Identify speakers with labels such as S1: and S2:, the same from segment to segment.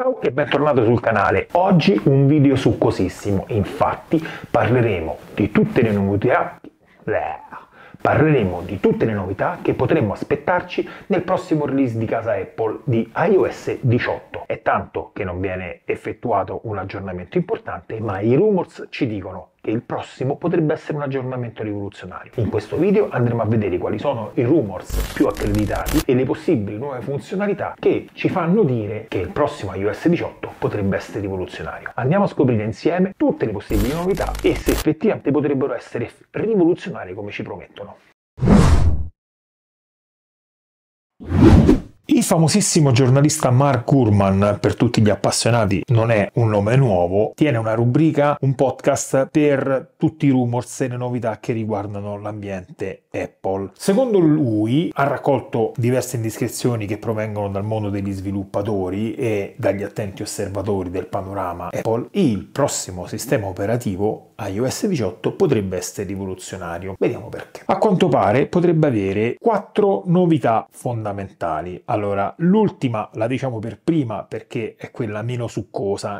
S1: ciao e bentornato sul canale. Oggi un video succosissimo, infatti parleremo di tutte le novità... Eh, parleremo di tutte le novità che potremmo aspettarci nel prossimo release di casa Apple di iOS 18. È tanto che non viene effettuato un aggiornamento importante, ma i rumors ci dicono che il prossimo potrebbe essere un aggiornamento rivoluzionario. In questo video andremo a vedere quali sono i rumors più accreditati e le possibili nuove funzionalità che ci fanno dire che il prossimo iOS 18 potrebbe essere rivoluzionario. Andiamo a scoprire insieme tutte le possibili novità e se effettivamente potrebbero essere rivoluzionarie come ci promettono famosissimo giornalista Mark Gurman, per tutti gli appassionati non è un nome nuovo, tiene una rubrica, un podcast per tutti i rumors e le novità che riguardano l'ambiente Apple. Secondo lui ha raccolto diverse indiscrezioni che provengono dal mondo degli sviluppatori e dagli attenti osservatori del panorama Apple. Il prossimo sistema operativo iOS 18 potrebbe essere rivoluzionario. Vediamo perché. A quanto pare potrebbe avere quattro novità fondamentali. Allora, allora, l'ultima la diciamo per prima perché è quella meno succosa.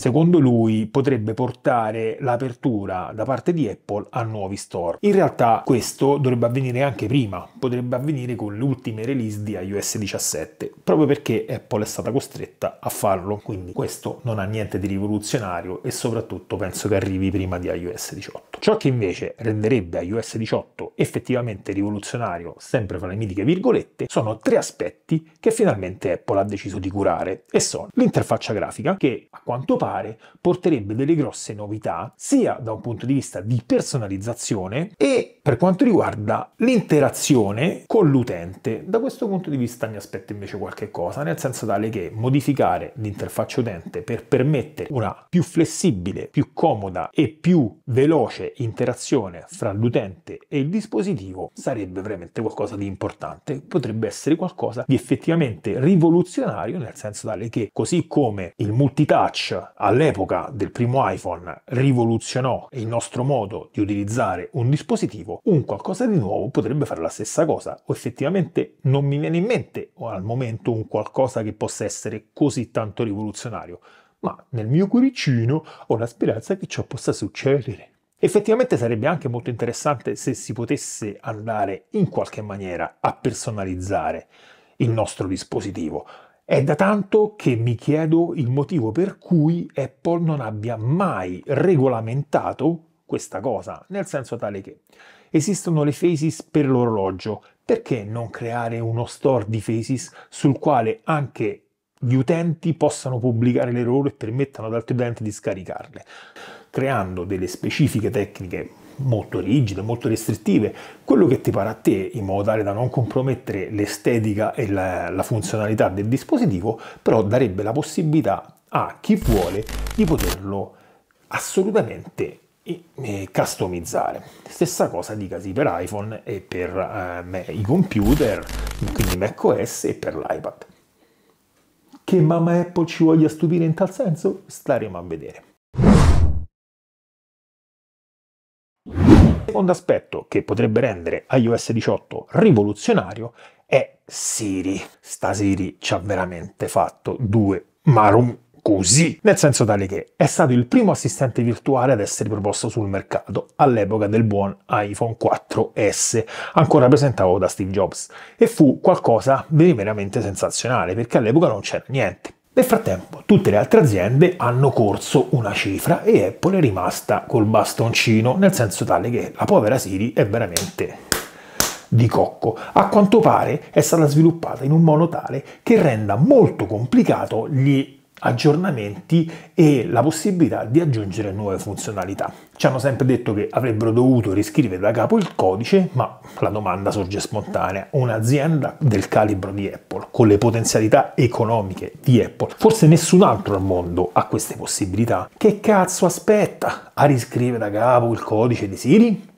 S1: secondo lui potrebbe portare l'apertura da parte di Apple a nuovi store. In realtà questo dovrebbe avvenire anche prima, potrebbe avvenire con le ultime release di iOS 17, proprio perché Apple è stata costretta a farlo, quindi questo non ha niente di rivoluzionario e soprattutto penso che arrivi prima di iOS 18. Ciò che invece renderebbe iOS 18 effettivamente rivoluzionario, sempre fra le mitiche virgolette, sono tre aspetti che finalmente Apple ha deciso di curare e sono l'interfaccia grafica che a quanto pare particolare porterebbe delle grosse novità sia da un punto di vista di personalizzazione e per quanto riguarda l'interazione con l'utente. Da questo punto di vista mi aspetto invece qualche cosa, nel senso tale che modificare l'interfaccia utente per permettere una più flessibile, più comoda e più veloce interazione fra l'utente e il dispositivo sarebbe veramente qualcosa di importante, potrebbe essere qualcosa di effettivamente rivoluzionario nel senso tale che così come il multitouch all'epoca del primo iPhone rivoluzionò il nostro modo di utilizzare un dispositivo, un qualcosa di nuovo potrebbe fare la stessa cosa. O effettivamente non mi viene in mente al momento un qualcosa che possa essere così tanto rivoluzionario, ma nel mio cuoricino ho la speranza che ciò possa succedere. Effettivamente sarebbe anche molto interessante se si potesse andare in qualche maniera a personalizzare il nostro dispositivo, è da tanto che mi chiedo il motivo per cui Apple non abbia mai regolamentato questa cosa, nel senso tale che esistono le Faces per l'orologio, perché non creare uno store di Faces sul quale anche gli utenti possano pubblicare le loro e permettano ad altri utenti di scaricarle, creando delle specifiche tecniche molto rigide, molto restrittive, quello che ti pare a te in modo tale da non compromettere l'estetica e la, la funzionalità del dispositivo, però darebbe la possibilità a chi vuole di poterlo assolutamente eh, eh, customizzare. Stessa cosa dicasi per iPhone e per eh, i computer, quindi macOS e per l'iPad. Che mamma Apple ci voglia stupire in tal senso? Staremo a vedere. secondo aspetto che potrebbe rendere iOS 18 rivoluzionario è Siri. Sta Siri ci ha veramente fatto due marum così, nel senso tale che è stato il primo assistente virtuale ad essere proposto sul mercato all'epoca del buon iPhone 4S, ancora presentato da Steve Jobs, e fu qualcosa di veramente sensazionale perché all'epoca non c'era niente. Nel frattempo tutte le altre aziende hanno corso una cifra e Apple è rimasta col bastoncino, nel senso tale che la povera Siri è veramente di cocco. A quanto pare è stata sviluppata in un modo tale che renda molto complicato gli aggiornamenti e la possibilità di aggiungere nuove funzionalità. Ci hanno sempre detto che avrebbero dovuto riscrivere da capo il codice, ma la domanda sorge spontanea. Un'azienda del calibro di Apple, con le potenzialità economiche di Apple, forse nessun altro al mondo ha queste possibilità. Che cazzo aspetta a riscrivere da capo il codice di Siri?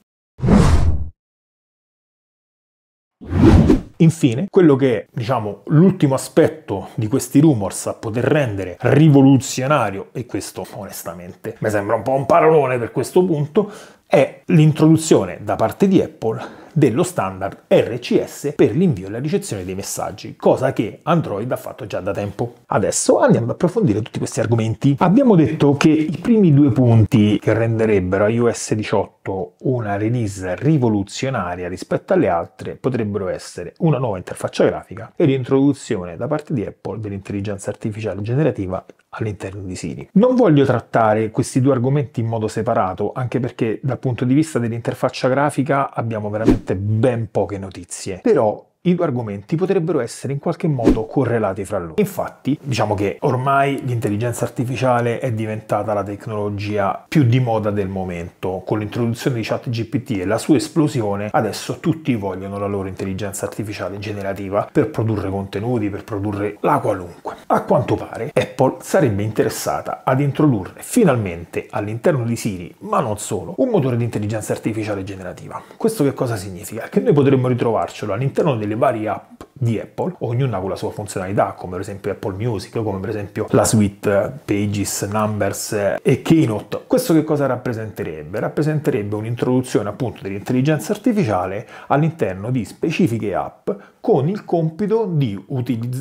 S1: Infine, quello che è, diciamo, l'ultimo aspetto di questi rumors a poter rendere rivoluzionario, e questo onestamente mi sembra un po' un parolone per questo punto, è l'introduzione da parte di Apple dello standard RCS per l'invio e la ricezione dei messaggi, cosa che Android ha fatto già da tempo. Adesso andiamo ad approfondire tutti questi argomenti. Abbiamo detto che i primi due punti che renderebbero iOS 18 una release rivoluzionaria rispetto alle altre potrebbero essere una nuova interfaccia grafica e l'introduzione da parte di Apple dell'intelligenza artificiale generativa all'interno di Siri. Non voglio trattare questi due argomenti in modo separato, anche perché dal punto di vista dell'interfaccia grafica abbiamo veramente veramente ben poche notizie. Però i due argomenti potrebbero essere in qualche modo correlati fra loro. Infatti, diciamo che ormai l'intelligenza artificiale è diventata la tecnologia più di moda del momento. Con l'introduzione di ChatGPT e la sua esplosione, adesso tutti vogliono la loro intelligenza artificiale generativa per produrre contenuti, per produrre la qualunque. A quanto pare, Apple sarebbe interessata ad introdurre finalmente all'interno di Siri, ma non solo, un motore di intelligenza artificiale generativa. Questo che cosa significa? Che noi potremmo ritrovarcelo all'interno delle delle varie app di Apple, ognuna con la sua funzionalità, come per esempio Apple Music, come per esempio la suite eh, Pages, Numbers eh, e Keynote. Questo che cosa rappresenterebbe? Rappresenterebbe un'introduzione appunto dell'intelligenza artificiale all'interno di specifiche app con il compito di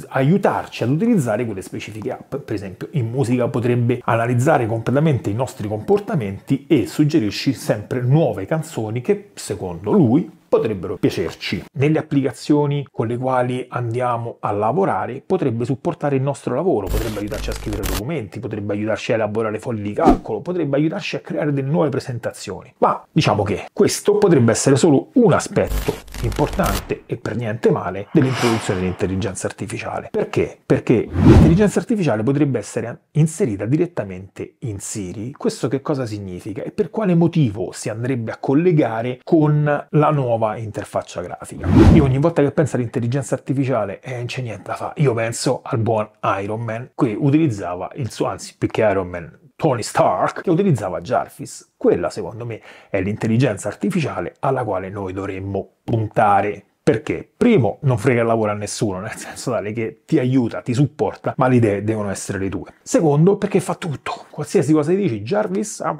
S1: aiutarci ad utilizzare quelle specifiche app. Per esempio, in musica potrebbe analizzare completamente i nostri comportamenti e suggerirci sempre nuove canzoni che secondo lui potrebbero piacerci. Nelle applicazioni con le quali andiamo a lavorare potrebbe supportare il nostro lavoro, potrebbe aiutarci a scrivere documenti, potrebbe aiutarci a elaborare fogli di calcolo, potrebbe aiutarci a creare delle nuove presentazioni. Ma diciamo che questo potrebbe essere solo un aspetto importante e per niente male dell'introduzione dell'intelligenza artificiale. Perché? Perché l'intelligenza artificiale potrebbe essere inserita direttamente in Siri. Questo che cosa significa e per quale motivo si andrebbe a collegare con la nuova nuova interfaccia grafica. Io ogni volta che penso all'intelligenza artificiale, eh, non c'è niente da fare, io penso al buon Iron Man che utilizzava il suo, anzi più che Iron Man, Tony Stark, che utilizzava Jarvis. Quella, secondo me, è l'intelligenza artificiale alla quale noi dovremmo puntare perché, primo, non frega il lavoro a nessuno, nel senso tale che ti aiuta, ti supporta, ma le idee devono essere le tue. Secondo, perché fa tutto. Qualsiasi cosa dici, Jarvis, ah,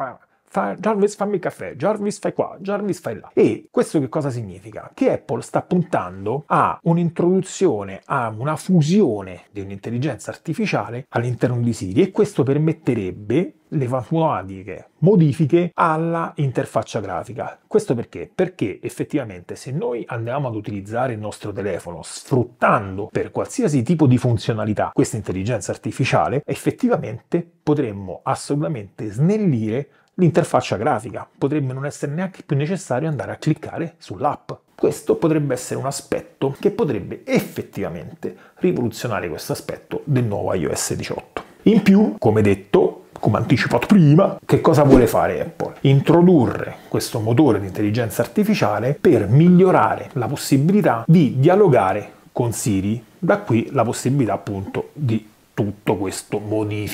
S1: fa, Jarvis fammi il caffè, Jarvis fai qua, Jarvis fai là. E questo che cosa significa? Che Apple sta puntando a un'introduzione, a una fusione di un'intelligenza artificiale all'interno di Siri e questo permetterebbe le fantomatiche modifiche alla interfaccia grafica. Questo perché? Perché effettivamente se noi andiamo ad utilizzare il nostro telefono sfruttando per qualsiasi tipo di funzionalità questa intelligenza artificiale, effettivamente potremmo assolutamente snellire l'interfaccia grafica. Potrebbe non essere neanche più necessario andare a cliccare sull'app. Questo potrebbe essere un aspetto che potrebbe effettivamente rivoluzionare questo aspetto del nuovo iOS 18. In più, come detto, come anticipato prima, che cosa vuole fare Apple? Introdurre questo motore di intelligenza artificiale per migliorare la possibilità di dialogare con Siri, da qui la possibilità appunto di tutto questo modificamento.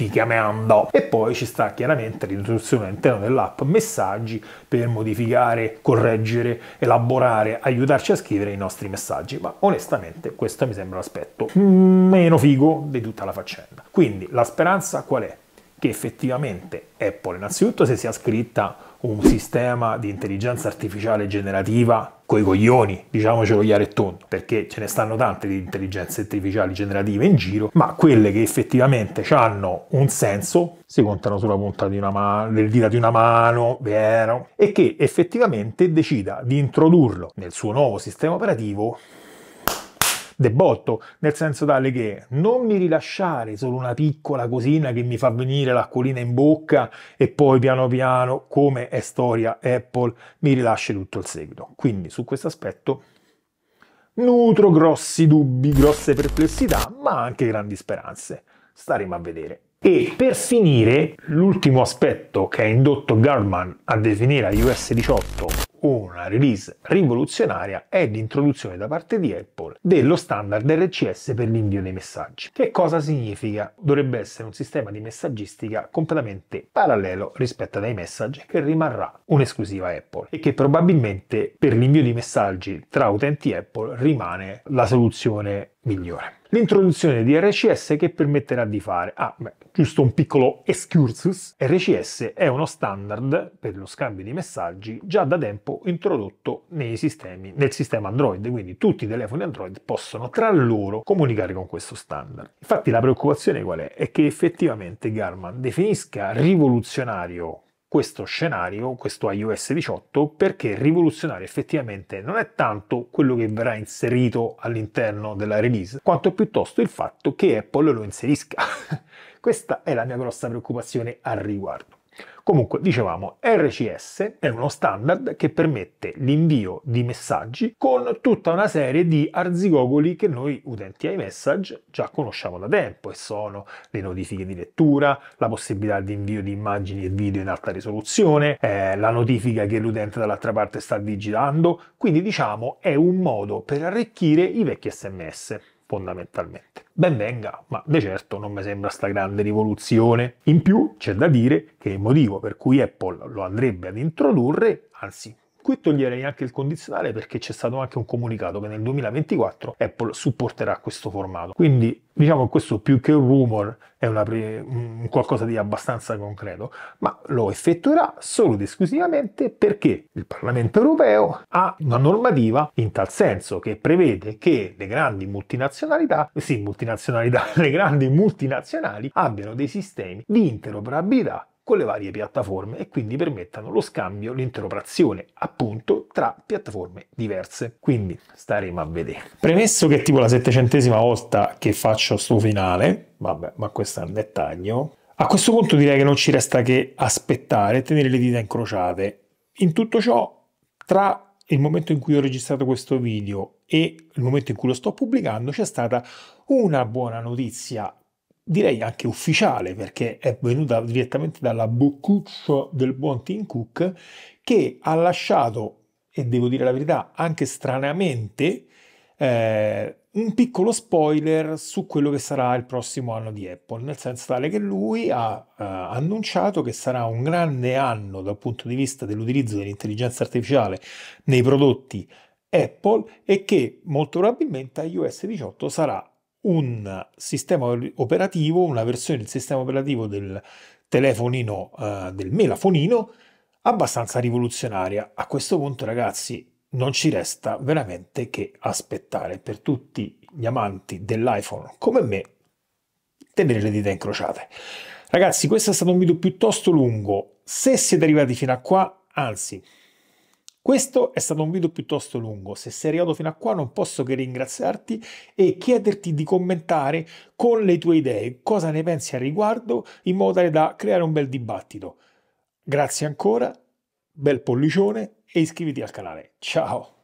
S1: E poi ci sta chiaramente l'introduzione all'interno dell'app messaggi per modificare, correggere, elaborare, aiutarci a scrivere i nostri messaggi, ma onestamente questo mi sembra l'aspetto meno figo di tutta la faccenda. Quindi la speranza qual è? Che effettivamente Apple innanzitutto si sia scritta un sistema di intelligenza artificiale generativa coi coglioni, diciamocelo chiaro e tondo, perché ce ne stanno tante di intelligenze artificiali generative in giro, ma quelle che effettivamente hanno un senso si contano sulla punta di una mano, del dita di una mano, vero, e che effettivamente decida di introdurlo nel suo nuovo sistema operativo debotto, nel senso tale che non mi rilasciare solo una piccola cosina che mi fa venire l'acquolina in bocca e poi piano piano, come è storia Apple, mi rilasci tutto il seguito. Quindi su questo aspetto nutro grossi dubbi, grosse perplessità, ma anche grandi speranze. Staremo a vedere. E per finire, l'ultimo aspetto che ha indotto Garman a definire iOS 18 una release rivoluzionaria è l'introduzione da parte di Apple dello standard RCS per l'invio dei messaggi. Che cosa significa? Dovrebbe essere un sistema di messaggistica completamente parallelo rispetto ai iMessage che rimarrà un'esclusiva Apple e che probabilmente per l'invio di messaggi tra utenti Apple rimane la soluzione migliore. L'introduzione di RCS che permetterà di fare? Ah, beh, Giusto un piccolo excursus, RCS è uno standard per lo scambio di messaggi già da tempo introdotto sistemi, nel sistema Android, quindi tutti i telefoni Android possono tra loro comunicare con questo standard. Infatti la preoccupazione qual è? È che effettivamente Garman definisca rivoluzionario questo scenario, questo iOS 18, perché rivoluzionario effettivamente non è tanto quello che verrà inserito all'interno della release, quanto piuttosto il fatto che Apple lo inserisca. Questa è la mia grossa preoccupazione al riguardo. Comunque, dicevamo, RCS è uno standard che permette l'invio di messaggi con tutta una serie di arzigogoli che noi utenti iMessage già conosciamo da tempo e sono le notifiche di lettura, la possibilità di invio di immagini e video in alta risoluzione, eh, la notifica che l'utente dall'altra parte sta digitando, quindi diciamo è un modo per arricchire i vecchi sms fondamentalmente. Ben venga, ma di certo non mi sembra sta grande rivoluzione. In più c'è da dire che il motivo per cui Apple lo andrebbe ad introdurre, anzi Qui toglierei anche il condizionale perché c'è stato anche un comunicato che nel 2024 Apple supporterà questo formato. Quindi diciamo che questo più che un rumor è pre... qualcosa di abbastanza concreto, ma lo effettuerà solo ed esclusivamente perché il Parlamento europeo ha una normativa in tal senso che prevede che le grandi multinazionalità, sì, multinazionalità, le grandi multinazionali abbiano dei sistemi di interoperabilità con le varie piattaforme e quindi permettano lo scambio, l'interoperazione appunto tra piattaforme diverse. Quindi staremo a vedere. Premesso che tipo la settecentesima volta che faccio sto finale, vabbè, ma questo è un dettaglio. A questo punto direi che non ci resta che aspettare e tenere le dita incrociate. In tutto ciò, tra il momento in cui ho registrato questo video e il momento in cui lo sto pubblicando, c'è stata una buona notizia direi anche ufficiale perché è venuta direttamente dalla boccuccia del buon Tim Cook che ha lasciato, e devo dire la verità, anche stranamente eh, un piccolo spoiler su quello che sarà il prossimo anno di Apple, nel senso tale che lui ha eh, annunciato che sarà un grande anno dal punto di vista dell'utilizzo dell'intelligenza artificiale nei prodotti Apple e che molto probabilmente iOS 18 sarà un sistema operativo, una versione del sistema operativo del telefonino, eh, del melafonino, abbastanza rivoluzionaria. A questo punto, ragazzi, non ci resta veramente che aspettare per tutti gli amanti dell'iPhone come me tenere le dita incrociate. Ragazzi, questo è stato un video piuttosto lungo. Se siete arrivati fino a qua, anzi, questo è stato un video piuttosto lungo, se sei arrivato fino a qua non posso che ringraziarti e chiederti di commentare con le tue idee cosa ne pensi al riguardo in modo tale da creare un bel dibattito. Grazie ancora, bel pollicione e iscriviti al canale. Ciao!